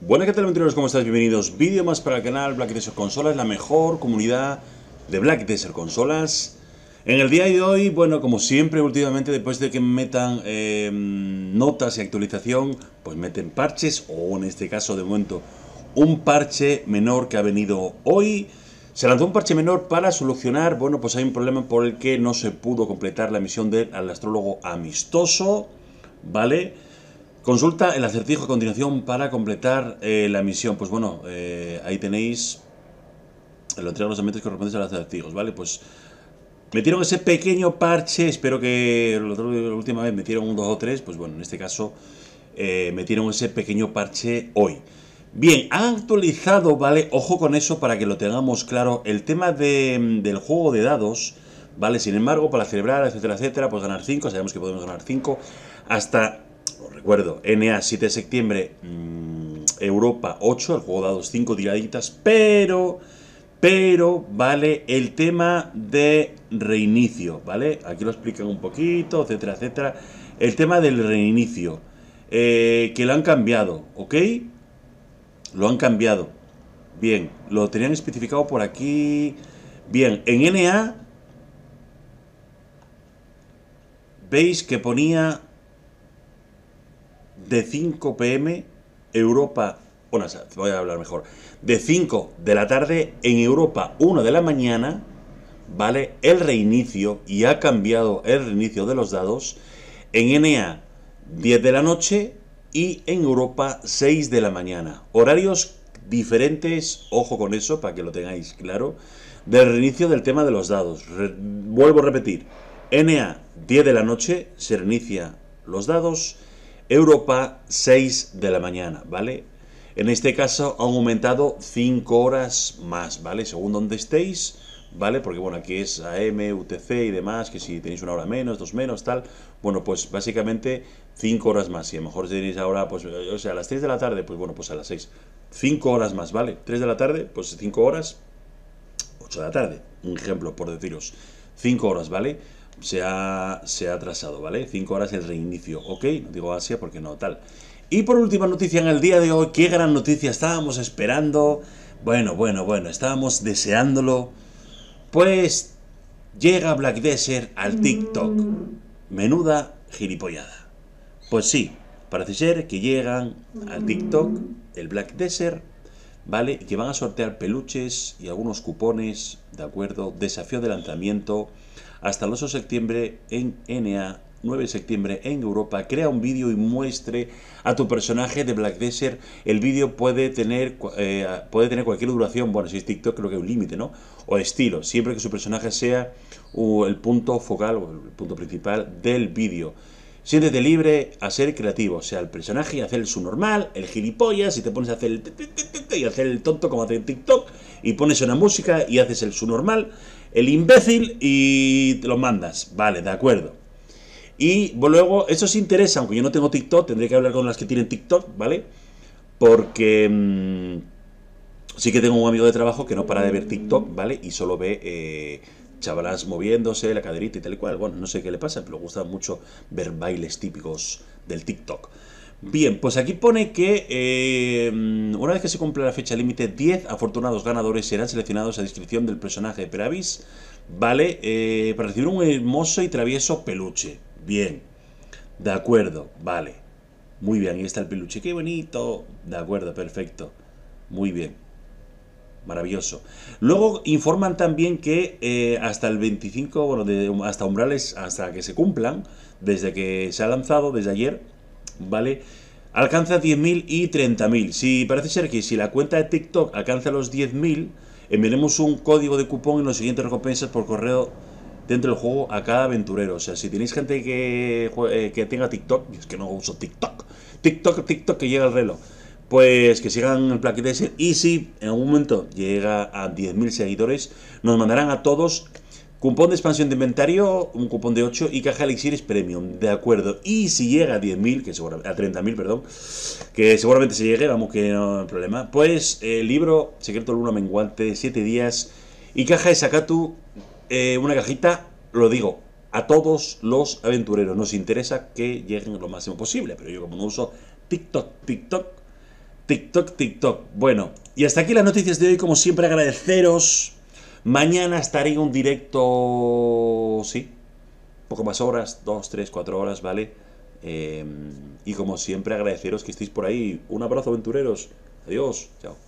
Buenas, ¿qué tal aventureros? ¿Cómo estáis? Bienvenidos. Vídeo más para el canal Black Desert Consolas, la mejor comunidad de Black Desert Consolas. En el día de hoy, bueno, como siempre, últimamente, después de que metan eh, notas y actualización, pues meten parches, o en este caso, de momento, un parche menor que ha venido hoy. Se lanzó un parche menor para solucionar, bueno, pues hay un problema por el que no se pudo completar la misión del astrólogo amistoso, ¿vale? vale Consulta el acertijo a continuación para completar eh, la misión. Pues bueno, eh, ahí tenéis eh, lo entregan los elementos correspondientes a los acertijos, ¿vale? Pues metieron ese pequeño parche, espero que la última vez metieron un dos o tres. pues bueno, en este caso metieron ese pequeño parche hoy. Bien, han actualizado, ¿vale? Ojo con eso para que lo tengamos claro, el tema mm, del juego de dados, ¿vale? Sin embargo, para celebrar, etcétera, etcétera, pues ganar 5, sabemos que podemos ganar 5, hasta recuerdo, NA 7 de septiembre, mm, Europa 8, el juego dado 5 tiraditas, pero, pero, vale, el tema de reinicio, ¿vale? Aquí lo explican un poquito, etcétera, etcétera. El tema del reinicio, eh, que lo han cambiado, ¿ok? Lo han cambiado. Bien, lo tenían especificado por aquí. Bien, en NA veis que ponía de 5 pm Europa, bueno, voy a hablar mejor, de 5 de la tarde en Europa, 1 de la mañana, ¿vale? El reinicio y ha cambiado el reinicio de los dados en NA 10 de la noche y en Europa 6 de la mañana. Horarios diferentes, ojo con eso para que lo tengáis claro, del reinicio del tema de los dados. vuelvo a repetir, NA 10 de la noche se reinicia los dados Europa 6 de la mañana, ¿vale? En este caso han aumentado 5 horas más, ¿vale? Según donde estéis, ¿vale? Porque bueno, aquí es AM, UTC y demás, que si tenéis una hora menos, dos menos, tal, bueno, pues básicamente 5 horas más. y a lo mejor tenéis ahora, pues, o sea, a las 3 de la tarde, pues bueno, pues a las 6. 5 horas más, ¿vale? 3 de la tarde, pues 5 horas, 8 de la tarde, un ejemplo, por deciros. 5 horas, ¿vale? se ha, se ha atrasado, ¿vale? 5 horas el reinicio, ok, no digo Asia porque no, tal. Y por última noticia en el día de hoy, qué gran noticia, estábamos esperando, bueno, bueno, bueno, estábamos deseándolo, pues llega Black Desert al mm. TikTok. Menuda gilipollada. Pues sí, parece ser que llegan al TikTok el Black Desert ¿vale? Y que van a sortear peluches y algunos cupones, ¿de acuerdo? Desafío de lanzamiento, hasta el 8 de septiembre en NA 9 de septiembre en Europa, crea un vídeo y muestre a tu personaje de Black Desert. El vídeo puede tener, eh, puede tener cualquier duración, bueno, si es TikTok creo que hay un límite, ¿no? O estilo, siempre que su personaje sea el punto focal o el punto principal del vídeo. Siéntete libre a ser creativo, o sea, el personaje y hacer su normal, el gilipollas, si te pones a hacer el y hacer el tonto como hace en TikTok, y pones una música y haces el su normal el imbécil y te lo mandas. Vale, de acuerdo. Y luego, eso sí interesa, aunque yo no tengo TikTok, tendré que hablar con las que tienen TikTok, ¿vale? Porque mm, sí que tengo un amigo de trabajo que no para de ver TikTok, ¿vale? Y solo ve eh, chavalas moviéndose, la caderita y tal y cual. Bueno, no sé qué le pasa, pero le gusta mucho ver bailes típicos del TikTok. Bien, pues aquí pone que eh, mm, una vez que se cumpla la fecha límite, 10 afortunados ganadores serán seleccionados a descripción del personaje de Peravis, ¿vale? Eh, para recibir un hermoso y travieso peluche. Bien, de acuerdo, vale. Muy bien, ahí está el peluche, qué bonito. De acuerdo, perfecto. Muy bien. Maravilloso. Luego informan también que eh, hasta el 25, bueno, hasta umbrales, hasta que se cumplan, desde que se ha lanzado, desde ayer, ¿vale? Alcanza 10.000 y 30.000. Si parece ser que si la cuenta de TikTok alcanza los 10.000, enviaremos un código de cupón y los siguientes recompensas por correo dentro del juego a cada aventurero. O sea, si tenéis gente que, eh, que tenga TikTok, es que no uso TikTok, TikTok, TikTok, que llega el reloj. Pues que sigan el plaquete ese. Y si en algún momento llega a 10.000 seguidores, nos mandarán a todos Cupón de expansión de inventario, un cupón de 8 y caja de es premium, de acuerdo. Y si llega a 10.000, que seguramente, a 30.000, perdón, que seguramente se llegue, vamos que no hay problema. Pues eh, libro Secreto Luna Menguante, 7 días y caja de Sakatu, eh, una cajita, lo digo, a todos los aventureros. Nos interesa que lleguen lo máximo posible, pero yo como no uso TikTok, TikTok, TikTok, TikTok. Bueno, y hasta aquí las noticias de hoy, como siempre agradeceros Mañana estaré en un directo, sí, poco más horas, dos, tres, cuatro horas, ¿vale? Eh, y como siempre agradeceros que estéis por ahí. Un abrazo aventureros. Adiós. Chao.